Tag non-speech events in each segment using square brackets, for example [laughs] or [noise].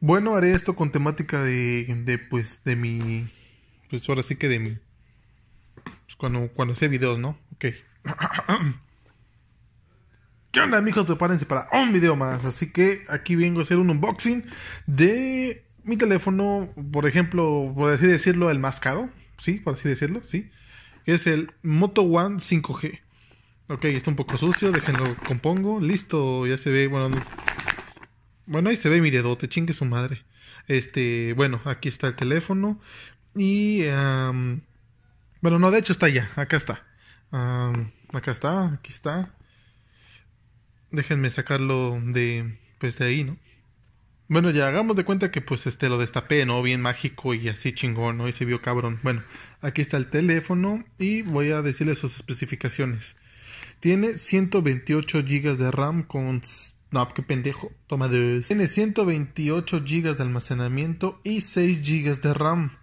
Bueno, haré esto con temática de, de pues, de mi... Pues ahora sí que de mi... Pues cuando, cuando hice videos, ¿no? Ok. [clears throat] ¿Qué onda, amigos? Prepárense para un video más. Así que aquí vengo a hacer un unboxing de mi teléfono, por ejemplo, por así decirlo, el más caro, ¿sí? Por así decirlo, ¿sí? Es el Moto One 5G. Ok, está un poco sucio, déjenlo compongo. Listo, ya se ve, bueno, bueno, ahí se ve mi dedote, chingue su madre. Este, bueno, aquí está el teléfono. Y, bueno, no, de hecho está ya, acá está. acá está, aquí está. Déjenme sacarlo de, pues de ahí, ¿no? Bueno, ya hagamos de cuenta que pues este lo destapé, ¿no? Bien mágico y así chingón, ¿no? Y se vio cabrón. Bueno, aquí está el teléfono y voy a decirle sus especificaciones. Tiene 128 GB de RAM con no, qué pendejo. Toma de. Tiene 128 GB de almacenamiento y 6 GB de RAM.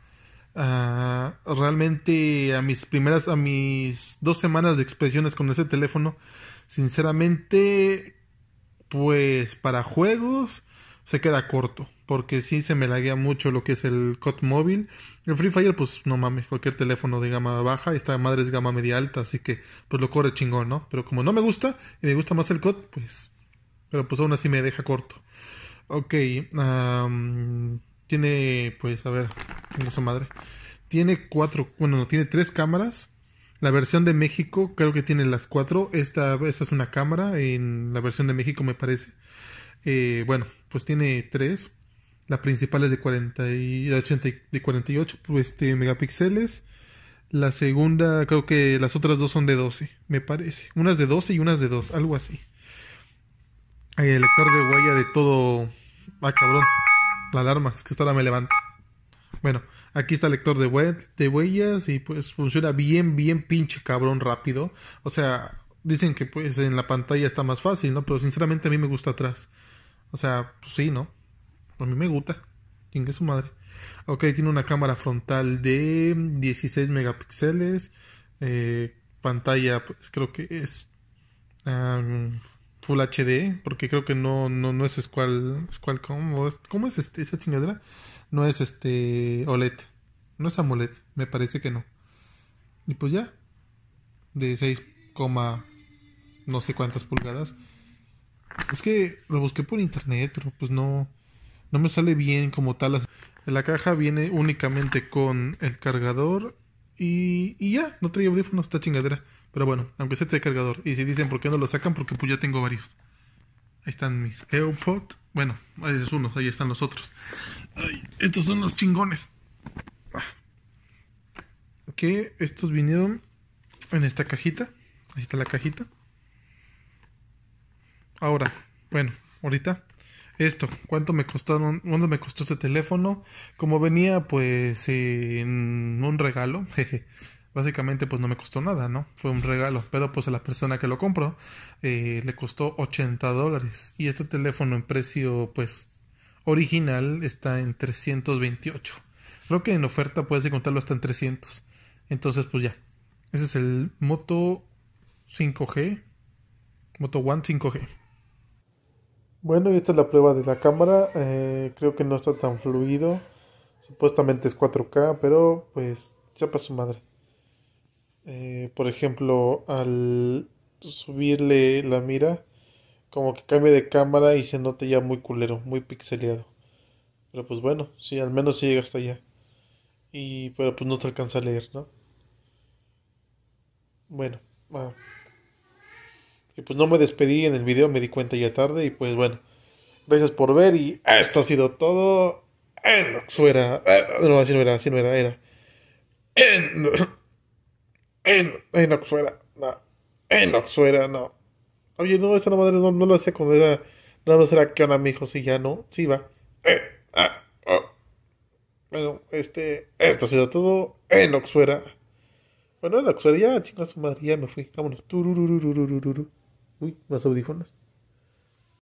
Ah, realmente a mis primeras, a mis dos semanas de expresiones con ese teléfono, sinceramente, pues para juegos se queda corto. Porque sí se me laguea mucho lo que es el COD móvil. El Free Fire, pues no mames, cualquier teléfono de gama baja, esta madre es gama media alta, así que pues lo corre chingón, ¿no? Pero como no me gusta y me gusta más el COD, pues pero pues aún así me deja corto. Ok. tiene, pues, a ver, no su madre. Tiene cuatro, bueno, no, tiene tres cámaras. La versión de México creo que tiene las cuatro. Esta, vez es una cámara en la versión de México, me parece. Eh, bueno, pues tiene tres. La principal es de, 40 y, 48 pues, este, megapíxeles. La segunda, creo que las otras dos son de 12, me parece. Unas de 12 y unas de dos... algo así. El lector de huella de todo. Ah, cabrón. La alarma, es que esta la me levanta. Bueno, aquí está el lector de, huellas y pues funciona bien, bien pinche cabrón rápido. O sea, dicen que pues en la pantalla está más fácil, ¿no? Pero sinceramente a mí me gusta atrás. O sea, pues sí, ¿no? A mí me gusta. es su madre. Ok, tiene una cámara frontal de 16 megapíxeles. Eh, pantalla, pues creo que es ah, Full HD, porque creo que no, no, no es Squal, es, ¿cómo es este, esa chingadera? No es este OLED, no es AMOLED, me parece que no. Y pues ya, de 6, no sé cuántas pulgadas. Es que lo busqué por internet, pero pues no, no me sale bien como tal. La caja viene únicamente con el cargador y, y ya, no trae audífonos, esta chingadera. Pero bueno, aunque sea este cargador. Y si dicen por qué no lo sacan, porque pues ya tengo varios. Ahí están mis AirPods. Bueno, ahí es uno, ahí están los otros. Ay, estos son los chingones. Que estos vinieron en esta cajita. Ahí está la cajita. Ahora, bueno, ahorita esto, cuánto me costaron, cuánto me costó este teléfono, como venía pues en un regalo, [laughs] jeje, básicamente pues no me costó nada, ¿no? Fue un regalo, pero pues a la persona que lo compró eh, le costó 80 dólares y este teléfono en precio pues original está en 328. Creo que en oferta puedes encontrarlo hasta en 300. Entonces pues ya, ese es el Moto 5G, Moto One 5G. Bueno, y esta es la prueba de la cámara. Eh, creo que no está tan fluido. Supuestamente es 4K, pero pues para su madre. Eh, por ejemplo, al subirle la mira, como que cambia de cámara y se nota ya muy culero, muy pixeleado. Pero pues bueno, sí, al menos sí llega hasta allá. Y pero pues no te alcanza a leer, ¿no? Bueno, va y pues no me despedí en el video, me di cuenta ya tarde y pues bueno, gracias por ver y esto ha sido todo en fuera No, así no era, así no era, era. En, eh, en no. Eh, en Oxuera, eh, no. Oye, no, esa madre no, no lo hace con esa. No lo será que onda, mijo, si ya no. Si va. Eh, ah, oh. Bueno, este. Esto ha sido todo en Bueno, en ya, chicos, su madre, ya me fui. Vámonos. Uy, más audífonos.